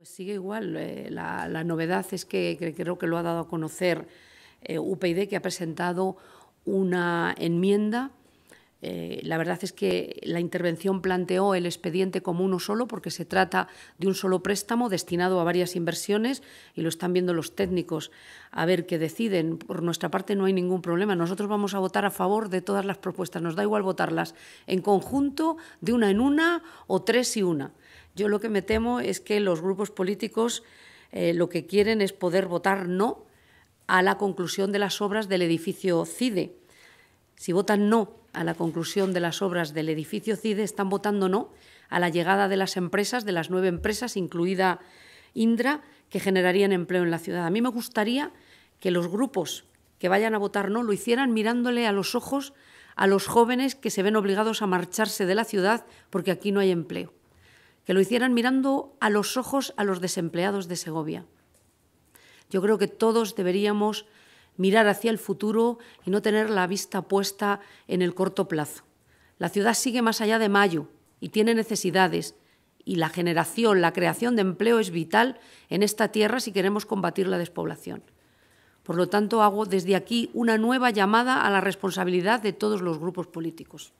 Pues sigue igual. Eh, la, novedad es que, creo que lo ha dado a conocer eh, UPyD, que ha presentado una enmienda. Eh, la verdad es que la intervención planteó el expediente como uno solo, porque se trata de un solo préstamo destinado a varias inversiones y lo están viendo los técnicos a ver qué deciden. Por nuestra parte no hay ningún problema. Nosotros vamos a votar a favor de todas las propuestas. Nos da igual votarlas en conjunto, de una en una o tres y una. Yo lo que me temo es que los grupos políticos eh, lo que quieren es poder votar no a la conclusión de las obras del edificio CIDE. Si votan no a la conclusión de las obras del edificio CIDE, están votando no a la llegada de las empresas, de las nueve empresas, incluida Indra, que generarían empleo en la ciudad. A mí me gustaría que los grupos que vayan a votar no lo hicieran mirándole a los ojos a los jóvenes que se ven obligados a marcharse de la ciudad porque aquí no hay empleo que lo hicieran mirando a los ojos a los desempleados de Segovia. Yo creo que todos deberíamos mirar hacia el futuro y no tener la vista puesta en el corto plazo. La ciudad sigue más allá de mayo y tiene necesidades y la generación, la creación de empleo es vital en esta tierra si queremos combatir la despoblación. Por lo tanto, hago desde aquí una nueva llamada a la responsabilidad de todos los grupos políticos.